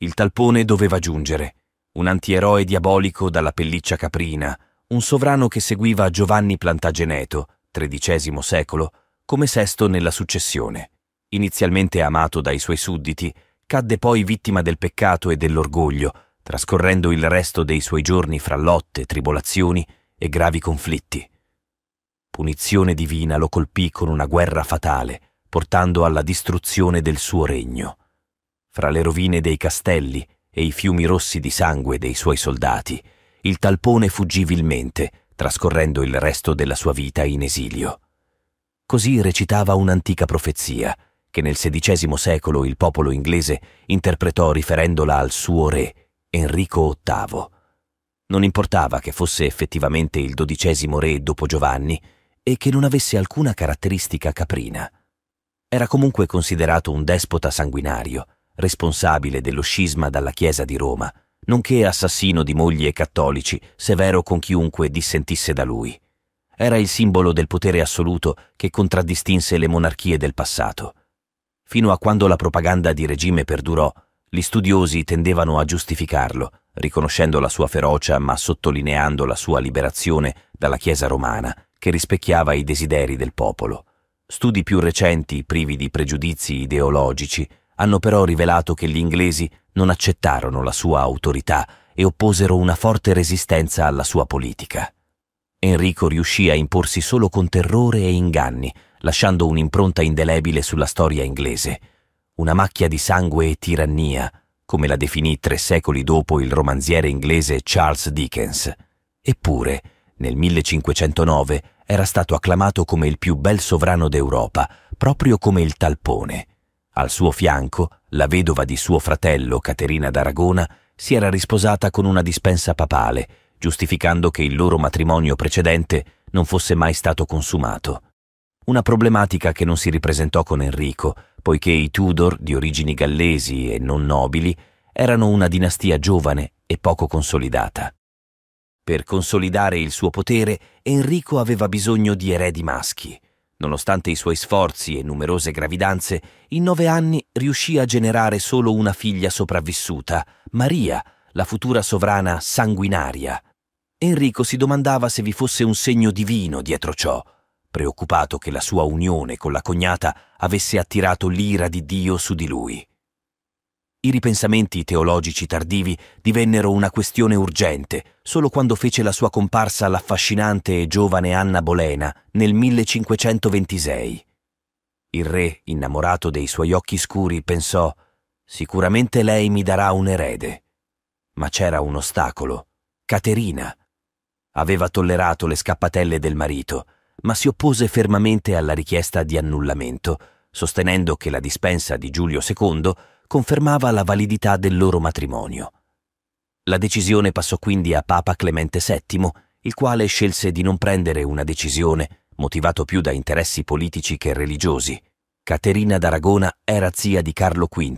Il talpone doveva giungere. Un antieroe diabolico dalla pelliccia caprina, un sovrano che seguiva Giovanni Plantageneto, XIII secolo, come sesto nella successione. Inizialmente amato dai suoi sudditi, cadde poi vittima del peccato e dell'orgoglio, trascorrendo il resto dei suoi giorni fra lotte, tribolazioni e gravi conflitti. Punizione divina lo colpì con una guerra fatale, portando alla distruzione del suo regno fra le rovine dei castelli e i fiumi rossi di sangue dei suoi soldati, il talpone fuggì vilmente, trascorrendo il resto della sua vita in esilio. Così recitava un'antica profezia, che nel XVI secolo il popolo inglese interpretò riferendola al suo re, Enrico VIII. Non importava che fosse effettivamente il dodicesimo re dopo Giovanni e che non avesse alcuna caratteristica caprina. Era comunque considerato un despota sanguinario, responsabile dello scisma dalla Chiesa di Roma, nonché assassino di mogli e cattolici, severo con chiunque dissentisse da lui. Era il simbolo del potere assoluto che contraddistinse le monarchie del passato. Fino a quando la propaganda di regime perdurò, gli studiosi tendevano a giustificarlo, riconoscendo la sua ferocia ma sottolineando la sua liberazione dalla Chiesa romana, che rispecchiava i desideri del popolo. Studi più recenti, privi di pregiudizi ideologici, hanno però rivelato che gli inglesi non accettarono la sua autorità e opposero una forte resistenza alla sua politica. Enrico riuscì a imporsi solo con terrore e inganni, lasciando un'impronta indelebile sulla storia inglese, una macchia di sangue e tirannia, come la definì tre secoli dopo il romanziere inglese Charles Dickens. Eppure, nel 1509 era stato acclamato come il più bel sovrano d'Europa, proprio come il talpone. Al suo fianco, la vedova di suo fratello, Caterina d'Aragona, si era risposata con una dispensa papale, giustificando che il loro matrimonio precedente non fosse mai stato consumato. Una problematica che non si ripresentò con Enrico, poiché i Tudor, di origini gallesi e non nobili, erano una dinastia giovane e poco consolidata. Per consolidare il suo potere, Enrico aveva bisogno di eredi maschi. Nonostante i suoi sforzi e numerose gravidanze, in nove anni riuscì a generare solo una figlia sopravvissuta, Maria, la futura sovrana sanguinaria. Enrico si domandava se vi fosse un segno divino dietro ciò, preoccupato che la sua unione con la cognata avesse attirato l'ira di Dio su di lui. I ripensamenti teologici tardivi divennero una questione urgente solo quando fece la sua comparsa l'affascinante e giovane Anna Bolena nel 1526. Il re, innamorato dei suoi occhi scuri, pensò Sicuramente lei mi darà un erede. Ma c'era un ostacolo. Caterina. Aveva tollerato le scappatelle del marito, ma si oppose fermamente alla richiesta di annullamento sostenendo che la dispensa di Giulio II confermava la validità del loro matrimonio. La decisione passò quindi a Papa Clemente VII, il quale scelse di non prendere una decisione motivato più da interessi politici che religiosi. Caterina d'Aragona era zia di Carlo V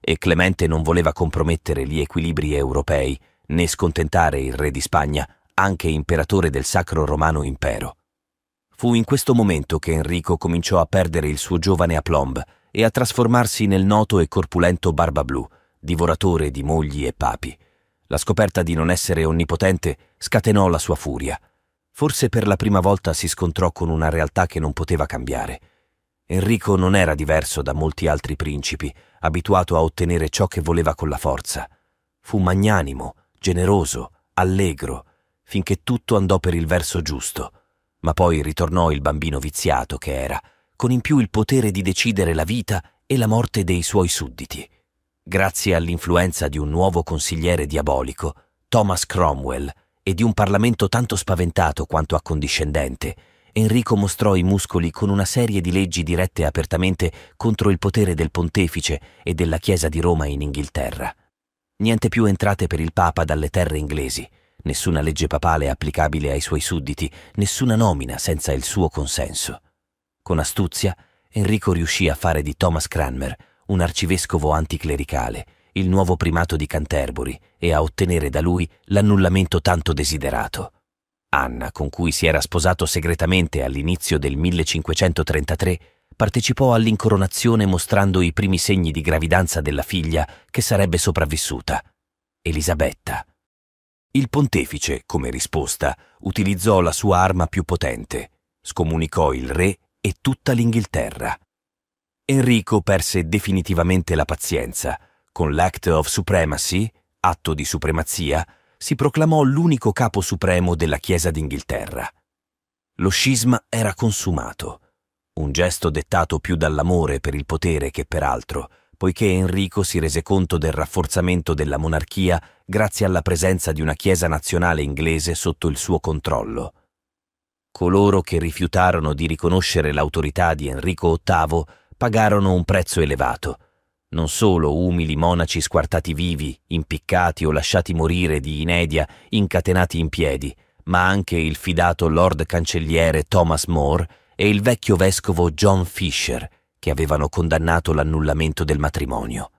e Clemente non voleva compromettere gli equilibri europei né scontentare il re di Spagna, anche imperatore del Sacro Romano Impero. Fu in questo momento che Enrico cominciò a perdere il suo giovane aplomb e a trasformarsi nel noto e corpulento Barba Blu, divoratore di mogli e papi. La scoperta di non essere onnipotente scatenò la sua furia. Forse per la prima volta si scontrò con una realtà che non poteva cambiare. Enrico non era diverso da molti altri principi, abituato a ottenere ciò che voleva con la forza. Fu magnanimo, generoso, allegro, finché tutto andò per il verso giusto ma poi ritornò il bambino viziato che era, con in più il potere di decidere la vita e la morte dei suoi sudditi. Grazie all'influenza di un nuovo consigliere diabolico, Thomas Cromwell, e di un Parlamento tanto spaventato quanto accondiscendente, Enrico mostrò i muscoli con una serie di leggi dirette apertamente contro il potere del pontefice e della Chiesa di Roma in Inghilterra. Niente più entrate per il Papa dalle terre inglesi, nessuna legge papale applicabile ai suoi sudditi, nessuna nomina senza il suo consenso. Con astuzia, Enrico riuscì a fare di Thomas Cranmer un arcivescovo anticlericale, il nuovo primato di Canterbury, e a ottenere da lui l'annullamento tanto desiderato. Anna, con cui si era sposato segretamente all'inizio del 1533, partecipò all'incoronazione mostrando i primi segni di gravidanza della figlia che sarebbe sopravvissuta, Elisabetta. Il pontefice, come risposta, utilizzò la sua arma più potente, scomunicò il re e tutta l'Inghilterra. Enrico perse definitivamente la pazienza. Con l'Act of Supremacy, atto di supremazia, si proclamò l'unico capo supremo della Chiesa d'Inghilterra. Lo scisma era consumato, un gesto dettato più dall'amore per il potere che per altro, poiché Enrico si rese conto del rafforzamento della monarchia grazie alla presenza di una Chiesa nazionale inglese sotto il suo controllo. Coloro che rifiutarono di riconoscere l'autorità di Enrico VIII pagarono un prezzo elevato. Non solo umili monaci squartati vivi, impiccati o lasciati morire di inedia, incatenati in piedi, ma anche il fidato Lord Cancelliere Thomas More e il vecchio vescovo John Fisher, che avevano condannato l'annullamento del matrimonio.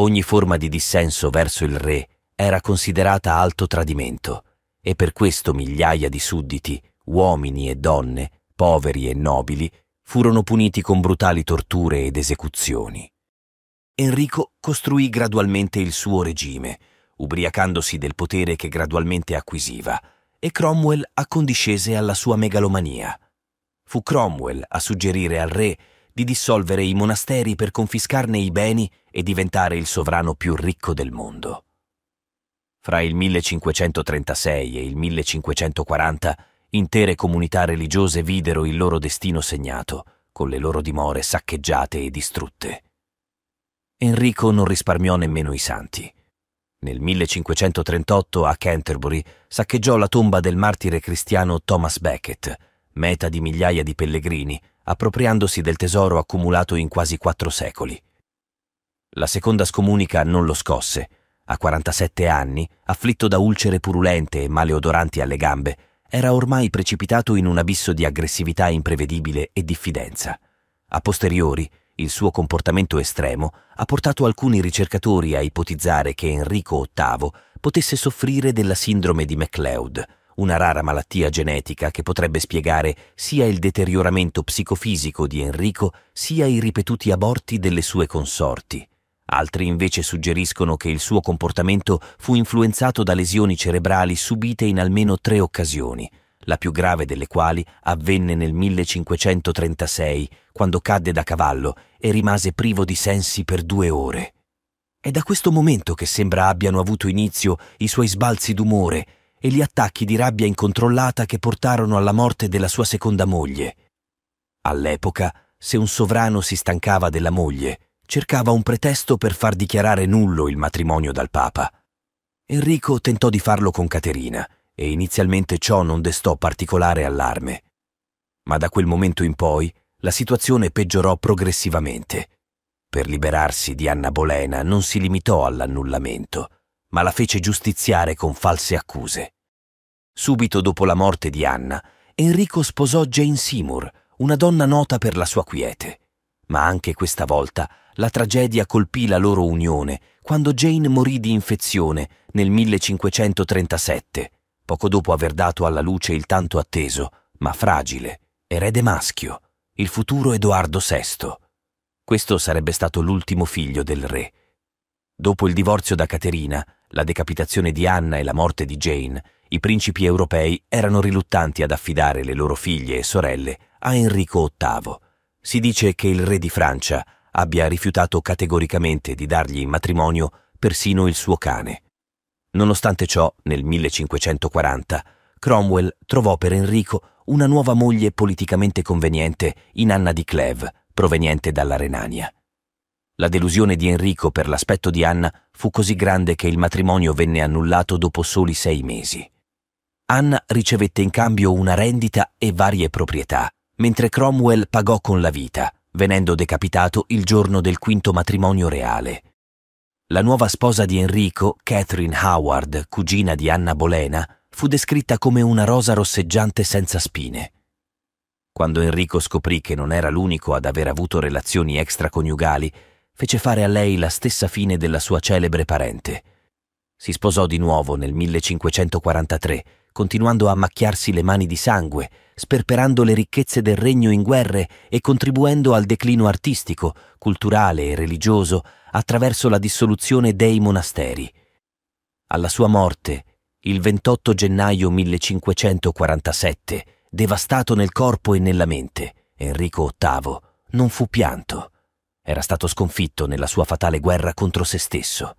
Ogni forma di dissenso verso il re era considerata alto tradimento e per questo migliaia di sudditi, uomini e donne, poveri e nobili, furono puniti con brutali torture ed esecuzioni. Enrico costruì gradualmente il suo regime, ubriacandosi del potere che gradualmente acquisiva, e Cromwell accondiscese alla sua megalomania. Fu Cromwell a suggerire al re di dissolvere i monasteri per confiscarne i beni e diventare il sovrano più ricco del mondo. Fra il 1536 e il 1540 intere comunità religiose videro il loro destino segnato, con le loro dimore saccheggiate e distrutte. Enrico non risparmiò nemmeno i santi. Nel 1538 a Canterbury saccheggiò la tomba del martire cristiano Thomas Becket, meta di migliaia di pellegrini, appropriandosi del tesoro accumulato in quasi quattro secoli. La seconda scomunica non lo scosse. A 47 anni, afflitto da ulcere purulente e maleodoranti alle gambe, era ormai precipitato in un abisso di aggressività imprevedibile e diffidenza. A posteriori, il suo comportamento estremo ha portato alcuni ricercatori a ipotizzare che Enrico VIII potesse soffrire della sindrome di MacLeod, una rara malattia genetica che potrebbe spiegare sia il deterioramento psicofisico di Enrico sia i ripetuti aborti delle sue consorti. Altri invece suggeriscono che il suo comportamento fu influenzato da lesioni cerebrali subite in almeno tre occasioni, la più grave delle quali avvenne nel 1536, quando cadde da cavallo e rimase privo di sensi per due ore. È da questo momento che sembra abbiano avuto inizio i suoi sbalzi d'umore, e gli attacchi di rabbia incontrollata che portarono alla morte della sua seconda moglie. All'epoca, se un sovrano si stancava della moglie, cercava un pretesto per far dichiarare nullo il matrimonio dal Papa. Enrico tentò di farlo con Caterina e inizialmente ciò non destò particolare allarme. Ma da quel momento in poi la situazione peggiorò progressivamente. Per liberarsi di Anna Bolena non si limitò all'annullamento ma la fece giustiziare con false accuse. Subito dopo la morte di Anna, Enrico sposò Jane Seymour, una donna nota per la sua quiete. Ma anche questa volta la tragedia colpì la loro unione quando Jane morì di infezione nel 1537, poco dopo aver dato alla luce il tanto atteso, ma fragile, erede maschio, il futuro Edoardo VI. Questo sarebbe stato l'ultimo figlio del re. Dopo il divorzio da Caterina, la decapitazione di Anna e la morte di Jane, i principi europei erano riluttanti ad affidare le loro figlie e sorelle a Enrico VIII. Si dice che il re di Francia abbia rifiutato categoricamente di dargli in matrimonio persino il suo cane. Nonostante ciò, nel 1540, Cromwell trovò per Enrico una nuova moglie politicamente conveniente in Anna di Clèves, proveniente dalla Renania. La delusione di Enrico per l'aspetto di Anna fu così grande che il matrimonio venne annullato dopo soli sei mesi. Anna ricevette in cambio una rendita e varie proprietà, mentre Cromwell pagò con la vita, venendo decapitato il giorno del quinto matrimonio reale. La nuova sposa di Enrico, Catherine Howard, cugina di Anna Bolena, fu descritta come una rosa rosseggiante senza spine. Quando Enrico scoprì che non era l'unico ad aver avuto relazioni extraconiugali, fece fare a lei la stessa fine della sua celebre parente. Si sposò di nuovo nel 1543, continuando a macchiarsi le mani di sangue, sperperando le ricchezze del regno in guerre e contribuendo al declino artistico, culturale e religioso attraverso la dissoluzione dei monasteri. Alla sua morte, il 28 gennaio 1547, devastato nel corpo e nella mente, Enrico VIII non fu pianto. Era stato sconfitto nella sua fatale guerra contro se stesso.